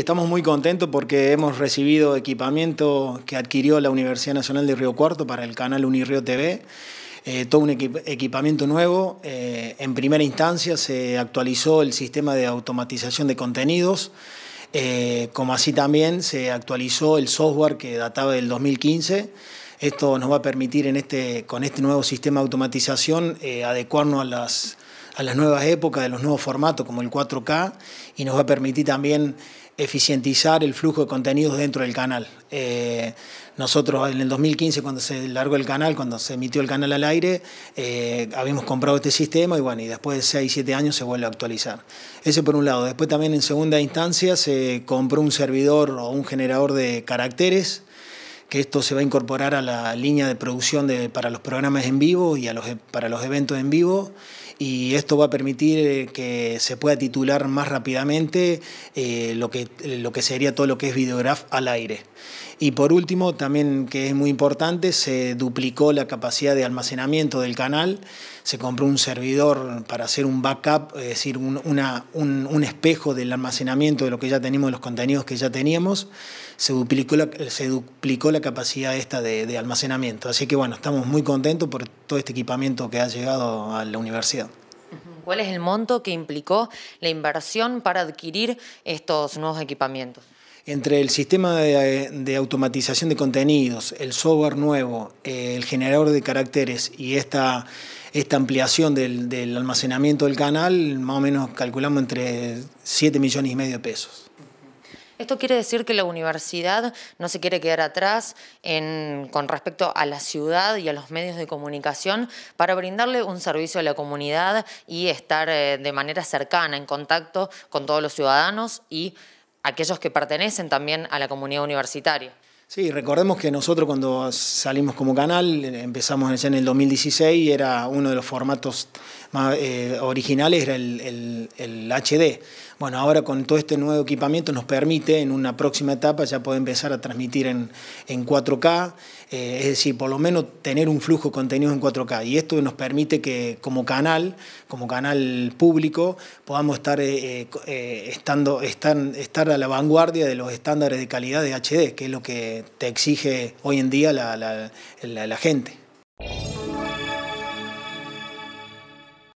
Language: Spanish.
Estamos muy contentos porque hemos recibido equipamiento que adquirió la Universidad Nacional de Río Cuarto para el canal Unirío TV. Eh, todo un equipamiento nuevo. Eh, en primera instancia se actualizó el sistema de automatización de contenidos, eh, como así también se actualizó el software que databa del 2015. Esto nos va a permitir en este, con este nuevo sistema de automatización adecuarnos a las a las nuevas épocas, de los nuevos formatos como el 4K y nos va a permitir también eficientizar el flujo de contenidos dentro del canal. Eh, nosotros en el 2015, cuando se largó el canal, cuando se emitió el canal al aire, eh, habíamos comprado este sistema y bueno, y después de 6, 7 años se vuelve a actualizar. Ese por un lado. Después también en segunda instancia se compró un servidor o un generador de caracteres, que esto se va a incorporar a la línea de producción de, para los programas en vivo y los, e, para los eventos en vivo y esto va a permitir eh, que se pueda titular más rápidamente eh, lo, que, lo que sería todo lo que es videograph al aire. Y por último, también que es muy importante, se duplicó la capacidad de almacenamiento del canal, se compró un servidor para hacer un backup, es decir, un, espejo del almacenamiento de lo que ya tenemos, de los contenidos que ya teníamos, se duplicó la, se duplicó la capacidad esta de almacenamiento. Así que bueno, estamos muy contentos por todo este equipamiento que ha llegado a la universidad. ¿Cuál es el monto que implicó la inversión para adquirir estos nuevos equipamientos? Entre el sistema de, automatización de contenidos, el software nuevo, eh, el generador de caracteres y esta ampliación del, almacenamiento del canal, más o menos calculamos entre 7 millones y medio de pesos. Esto quiere decir que la universidad no se quiere quedar atrás con respecto a la ciudad y a los medios de comunicación para brindarle un servicio a la comunidad y estar eh, de manera cercana, en contacto con todos los ciudadanos y aquellos que pertenecen también a la comunidad universitaria. Sí, recordemos que nosotros cuando salimos como canal, empezamos en el 2016 era uno de los formatos más eh, originales, era el, HD. Bueno, ahora con todo este nuevo equipamiento nos permite en una próxima etapa ya poder empezar a transmitir en, en 4K. Eh, es decir, por lo menos tener un flujo de contenidos en 4K. Y esto nos permite que como canal, como canal público, podamos estar, eh, eh, a la vanguardia de los estándares de calidad de HD, que es lo que te exige hoy en día la gente.